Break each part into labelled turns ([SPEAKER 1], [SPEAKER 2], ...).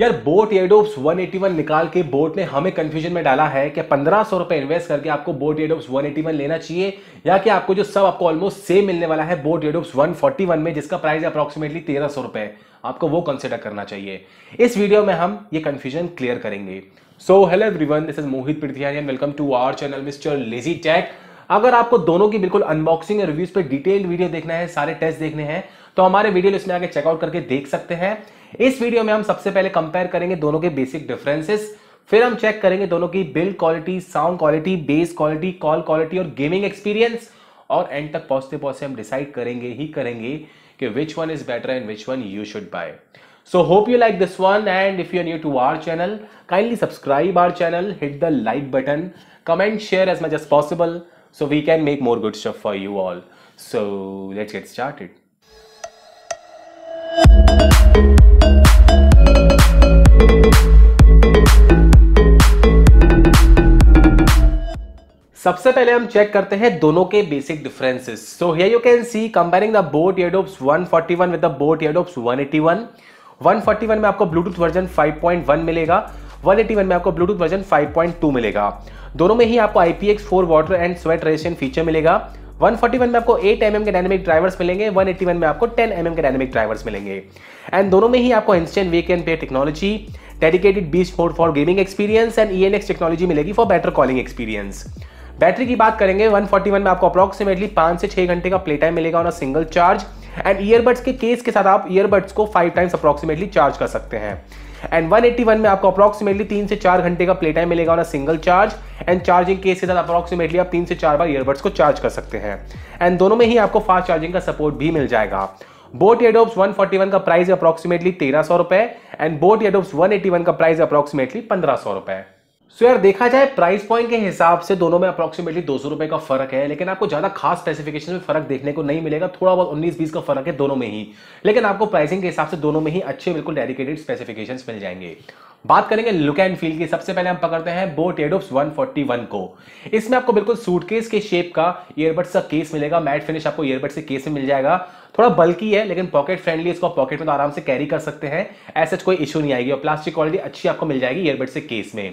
[SPEAKER 1] यार बोट एडोप्स 181 निकाल के बोट ने हमें कंफ्यूजन में डाला है कि पंद्रह सौ रुपए इन्वेस्ट करके आपको बोट एडोप्स 181 लेना चाहिए या कि आपको जो सब आपको ऑलमोस्ट सेम मिलने वाला है बोट एडोप्स 141 में जिसका प्राइस अप्रोक्सीमेटली तेरह सौ रुपए आपको वो कंसिडर करना चाहिए इस वीडियो में हम ये कंफ्यूजन क्लियर करेंगे so hello everyone this is Mohit Prithiyan welcome to our channel mister lazy tech अगर आपको दोनों की बिल्कुल अनबॉक्सिंग रिव्यूज पर डिटेल वीडियो देखना है सारे टेस्ट देखने हैं तो हमारे वीडियो इसमें आगे चेकआउट करके देख सकते हैं इस वीडियो में हम सबसे पहले कंपेयर करेंगे दोनों के बेसिक डिफरेंसेस फिर हम चेक करेंगे दोनों की build quality sound quality bass quality call quality और गेमिंग एक्सपीरियंस और एंड तक पहुंचते पहुंचते हम डिसाइड करेंगे ही करेंगे कि which one is better and which one you should buy so hope you like this one and if you new to our channel kindly subscribe our channel hit the like button comment share as much as possible so we can make more good stuff for you all so let's get started सबसे पहले हम check करते हैं दोनों के basic differences so here you can see comparing the Boat Airdopes 141 with the Boat Airdopes 181 141 में आपको Bluetooth version 5.1 मिलेगा वन में आपको Bluetooth version five point two मिलेगा दोनों में ही आपको I P water and sweat resistant feature मिलेगा 141 में आपको 8 mm के डायनेमिक ड्राइवर्स मिलेंगे 181 में आपको 10 mm के डायनेमिक ड्राइवर्स मिलेंगे एंड दोनों में ही आपको instant wake and pair technology dedicated beast mode for gaming experience and E N X technology मिलेगी for better calling experience battery की बात करेंगे 141 में आपको अप्रॉक्सीमेटली पांच से छह घंटे का प्ले टाइम मिलेगा on a single charge and earbuds के केस के साथ आप ईयरबड्स को फाइव टाइम्स अप्रॉक्सीमेटली चार्ज कर सकते हैं एंड 181 में आपको अप्रॉक्सीमेटली तीन से चार घंटे का प्ले टाइम मिलेगा on a single charge and charging case के साथ अप्रॉक्सीमेटली आप तीन से चार बार ईयरबड्स को चार्ज कर सकते हैं एंड दोनों में ही आपको फास्ट चार्जिंग का सपोर्ट भी मिल जाएगा बोट एडोप्स 141 का प्राइस अप्रॉक्सीमेटली तेरह सौ रुपए एंड बोट एडोप्स 181 का प्राइस अप्रॉक्सीमेटली पंद्रह सौ रुपए सो so यार देखा जाए प्राइस पॉइंट के हिसाब से दोनों में अप्रोक्सीमेटली दो सौ का फर्क है लेकिन आपको ज्यादा खास स्पेसिफिकेशन में फर्क देखने को नहीं मिलेगा थोड़ा बहुत उन्नीस बीस का फर्क है दोनों में ही लेकिन आपको प्राइसिंग के हिसाब से दोनों में ही अच्छे बिल्कुल डेडिकेटेड स्पेसिफिकेशन मिल जाएंगे बात करेंगे लुक एंड फील की सबसे पहले हम पकड़ते हैं बोट फोर्टी वन को इसमें आपको बिल्कुल सूटकेस के शेप का ईयरबड्स का केस मिलेगा मैट फिनिश आपको ईयरबड्स के केस में मिल जाएगा थोड़ा बल्की है लेकिन पॉकेट फ्रेंडली इसको पॉकेट में तो आराम से कैरी कर सकते हैं ऐसा तो कोई इशू नहीं आएगी और प्लास्टिक क्वालिटी अच्छी आपको मिल जाएगी ईयरबड्स के केस में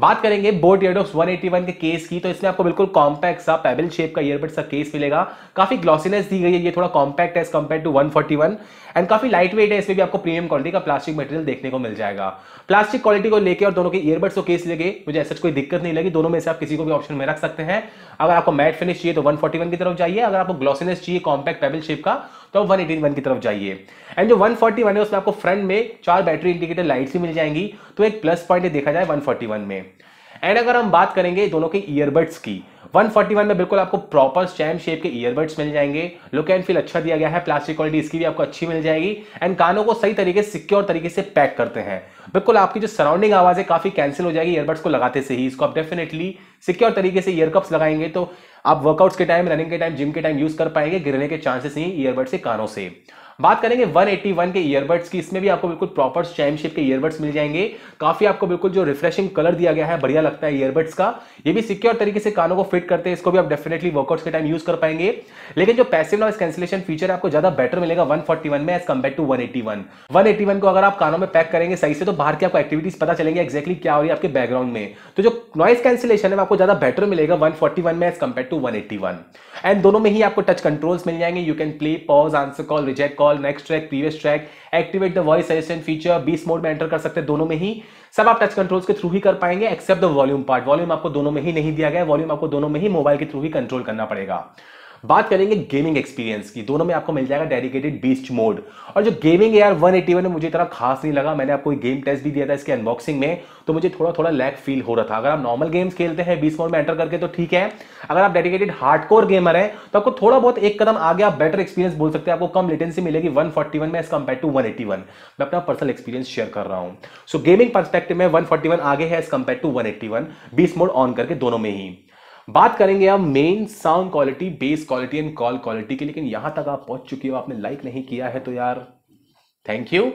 [SPEAKER 1] बात करेंगे बोट वन 181 के केस की तो इसमें आपको बिल्कुल कॉम्पैक्ट सा पेबल शेप का ईयरबड्स का केस मिलेगा काफी ग्लॉसीनेस दी गई है ये थोड़ा कॉम्पैक्ट है एज कम्पेयर टू 141 एंड काफी लाइट वेट है इसमें भी आपको प्रीमियम क्वालिटी का प्लास्टिक मटेरियल देखने को मिल जाएगा प्लास्टिक क्वालिटी को लेकर और दोनों के ईयरबड्स को केस लेके मुझे ऐसा कोई दिक्कत नहीं लगी दोनों में से आप किसी को भी ऑप्शन में रख सकते हैं अगर आपको मैट फिनिश चाहिए तो वन की तरफ जाइए अगर आपको ग्लॉसिनेस चाहिए कॉम्पैक्ट पेबल शेप का तो वन एटी वन की तरफ जाइए एंड जो वन फोर्टी वन है उसमें आपको फ्रंट में चार बैटरी इंडिकेटर लाइट्स ही मिल जाएंगी तो एक प्लस पॉइंट देखा जाए वन फोर्टी वन में एंड अगर हम बात करेंगे दोनों के ईयरबड्स की 141 में बिल्कुल आपको प्रॉपर स्टैम शेप के ईयरबड्स मिल जाएंगे लुक एंड फील अच्छा दिया गया है प्लास्टिक क्वालिटी इसकी भी आपको अच्छी मिल जाएगी एंड कानों को सही तरीके से सिक्योर तरीके से पैक करते हैं बिल्कुल आपकी जो सराउंडिंग आवाज है काफी कैंसिल हो जाएगी ईयरबड्स को लगाते से ही इसको आप डेफिनेटली सिक्योर तरीके से ईयरकप्स लगाएंगे तो आप वर्कआउट्स के टाइम रनिंग के टाइम जिम के टाइम यूज कर पाएंगे गिरने के चांसेस नहीं ईयरबड से कानों से बात करेंगे 181 के ईयरबड्स की इसमें भी आपको बिल्कुल प्रॉपर चैम शेप के ईयरबड्स मिल जाएंगे काफी आपको बिल्कुल जो रिफ्रेशिंग कलर दिया गया है बढ़िया लगता है ईयरबड्स का ये भी सिक्योर तरीके से कानों को फिट करते हैं इसको भी आप डेफिनेटली वर्कआउट्स के टाइम यूज कर पाएंगे लेकिन जो पैसिव नॉइस कैंसिलेशन फीचर है आपको ज्यादा बेटर मिलेगा वन में as compare to one eighty को अगर आप कानों में पैक करेंगे सही से तो बाहर की आपको एक्टिविटीज पता चलेंगे एक्जैक्टली क्या हो रही है आपके बैकग्राउंड में तो जो नॉइस कैंसिलेशन है आपको ज्यादा बेटर मिलेगा वन में as compare to one and दोनों में ही आपको टच कंट्रोल्स मिल जाएंगे you can play pause answer call reject call next track previous track activate the voice assistant feature beast mode में एंटर कर सकते हैं दोनों में ही सब आप टच कंट्रोल्स के थ्रू ही कर पाएंगे except the volume part volume आपको दोनों में ही नहीं दिया गया वॉल्यूम आपको दोनों में ही मोबाइल के थ्रू ही कंट्रोल करना पड़ेगा बात करेंगे गेमिंग एक्सपीरियंस की दोनों में आपको मिल जाएगा डेडिकेटेड बीस्ट मोड और जो gaming air one eighty one में मुझे इतना खास नहीं लगा मैंने आपको गेम टेस्ट भी दिया था इसके अनबॉक्सिंग में तो मुझे थोड़ा थोड़ा लैक फील हो रहा था अगर आप नॉर्मल गेम्स खेलते हैं बीस मोड में एंटर करके तो ठीक है अगर आप डेडिकेटेड हार्ड गेमर हैं तो आपको थोड़ा बहुत एक कदम आगे आप बेटर एक्सपीरियंस बोल सकते हैं आपको कम लेटेंसी मिलेगी वन फोर्टी वन में as compare to one eighty one मैं अपना पर्सनल एक्सपीरियंस शेयर कर रहा हूँ सो गेमिंग परस्पेक्टिव में वन आगे है as compare to one one beast mode on करके दोनों में ही बात करेंगे अब main sound quality bass quality and call quality की लेकिन यहां तक आप पहुंच चुकी हो आपने लाइक नहीं किया है तो यार थैंक यू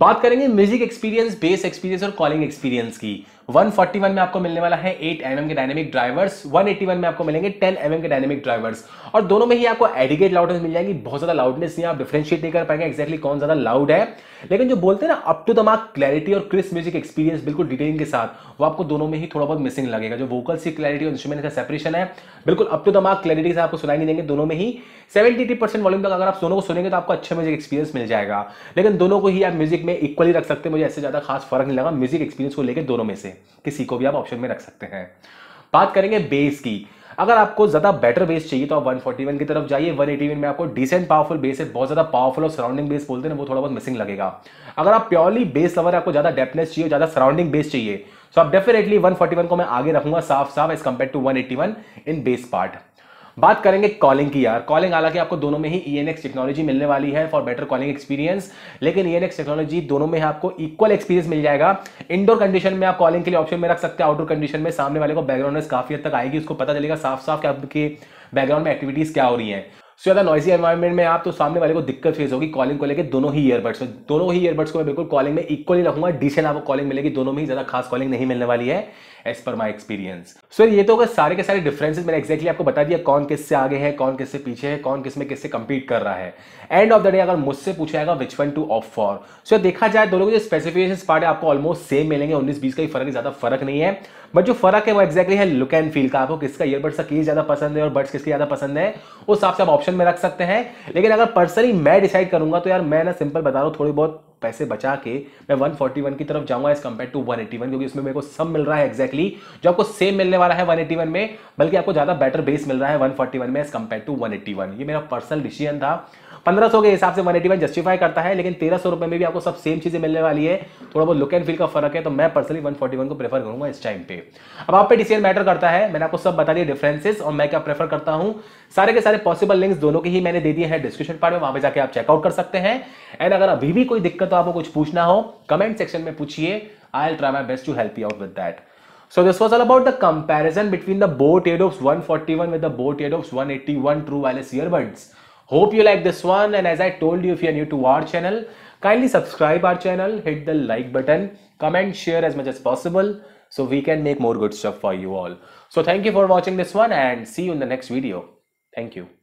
[SPEAKER 1] बात करेंगे म्यूजिक एक्सपीरियंस बेस एक्सपीरियंस और कॉलिंग एक्सपीरियंस की 141 में आपको मिलने वाला है 8 mm के डायनेमिक ड्राइवर्स 181 में आपको मिलेंगे 10 mm के डायनेमिक ड्राइवर्स और दोनों में ही आपको एडिकेट लाउडनेस मिल जाएगी बहुत ज्यादा लाउडनेस नहीं आप डिफ्रेंशिएट नहीं कर पाएंगे एक्जैक्टली exactly कौन ज्यादा लाउड है लेकिन जो बोलते हैं ना up to the mark clarity और क्रिस म्यूजिक एक्सपीरियंस बिल्कुल डिटेलिंग के साथ वो आपको दोनों में ही थोड़ा बहुत मिसिंग लगेगा जो वोकल्स की क्लैरिटी और इंस्ट्रूमेंट का सेपरेशन है बिल्कुल up to the mark clarity से आपको सुनाई नहीं देंगे दोनों में ही सेवेंटी टी परसेंट वॉल्यूम तक अगर आप दोनों को सुनेंगे तो आपको अच्छा म्यूजिक एक्सपीरियंस मिल जाएगा लेकिन दोनों को ही आप म्यूजिक में इक्वली रख सकते हैं मुझे ऐसे ज्यादा खास फर्क नहीं लगा म्यूजिक एक्सपीरियंस को लेकर दोनों में से किसी को भी आप ऑप्शन में रख सकते हैं बात करेंगे बेस की अगर आपको ज़्यादा बेटर बेस चाहिए तो आप 141 की तरफ जाइए 181 में आपको डिसेंट पावरफुल बेस है बहुत ज़्यादा पावरफुल और सराउंडिंग बेस बोलते हैं वो थोड़ा बहुत मिसिंग लगेगा अगर आप प्योरली बेस लवर आपको ज़्यादा डेपनेस चाहिए ज़्यादा सराउंडिंग बेस चाहिए तो आप डेफिनेटली 141 को मैं आगे रखूंगा साफ साफ as compare to 181 in bass part बात करेंगे कॉलिंग की यार कॉलिंग हालांकि आपको दोनों में ही ई e टेक्नोलॉजी मिलने वाली है फॉर बेटर कॉलिंग एक्सपीरियंस लेकिन ई e टेक्नोलॉजी दोनों में आपको इक्वल एक्सपीरियंस मिल जाएगा इंडोर कंडीशन में आप कॉलिंग के लिए ऑप्शन में रख सकते हैं आउटडोर कंडीशन में सामने वाले को बैकग्राउंड काफी हद तक आएगी उसको पता चलेगा साफ साफ आपके बैकग्राउंड में एक्टिविटीज क्या हो रही है सो ज़्यादा नॉइजी एनवायरमेंट में आप तो सामने वाले को दिक्कत फेस होगी कॉलिंग को लेकर दोनों ही ईयरबड्स में दोनों ही ईयरबड्स को मैं बिल्कुल कॉलिंग में इक्वली रखूंगा डिसेंट आपको कॉलिंग मिलेगी दोनों में ही ज़्यादा खास कॉलिंग नहीं मिलने वाली है as per my experience so ये तो सारे के सारे डिफरेंसेस मैंने एक्जैक्टली आपको बता दिया कौन किससे आगे है कौन किससे पीछे है कौन किस में किससे कंपीट कर रहा है एंड ऑफ द डे अगर मुझसे पूछा जाएगा which one to opt for so देखा जाए दोनों के जो स्पेसिफिकेशन पार्ट है आपको ऑलमोस्ट सेम मिलेंगे उन्नीस बीस का ही फर्क ज़्यादा फर्क नहीं है बट जो फर्क है वो एक्जैक्टली है लुक एंड फील का आपको किसका ईयरबड्स का केस ज़्यादा पसंद है और बड्स किसके ज़्यादा पसंद है उस हिसाब से आप ऑप्शन में रख सकते हैं लेकिन अगर पर्सनली मैं डिसाइड करूंगा तो यार मैं ना सिंपल बता रहा हूँ थोड़ी बहुत पैसे बचा के मैं 141 की तरफ जाऊंगा एज कम्पेयर टू 181 क्योंकि उसमें मेरे को सब मिल रहा है एक्जैक्टली exactly, जो आपको सेम मिलने वाला है 181 में बल्कि आपको ज़्यादा बेटर बेस मिल रहा है 141 में एज कम्पेयर टू 181 ये मेरा पर्सनल डिसीजन था पंद्रह सौ के हिसाब से 181 जस्टिफाई करता है लेकिन तेरह सौ रुपये में भी आपको सब सेम चीज़ें मिलने वाली है थोड़ा बहुत लुक एंड फील का फर्क है तो मैं पर्सनली 141 को प्रेफर करूंगा इस टाइम पे अब आप पे डिसीजन मैटर करता है मैंने आपको सब बता दिया डिफरेंसेस और मैं क्या प्रेफर करता हूँ सारे के सारे पॉसिबल लिंक्स दोनों के ही मैंने दे दिए हैं डिस्क्रिप्शन पार्ट में वहां पर जाकर आप चेकआउट कर सकते हैं एंड अगर अभी भी कोई दिक्कत में तो आपको कुछ पूछना हो कमेंट सेक्शन में पूछिए I try my best to help you out with that so this was all about the comparison between the Boat Airdopes one forty one with Airdopes one eighty one true wireless earbuds hope you like this one and as I told you you to our channel kindly subscribe our channel hit the like button comment share as much as possible so we can make more good stuff for you all so thank you for watching this one and see you in the next video thank you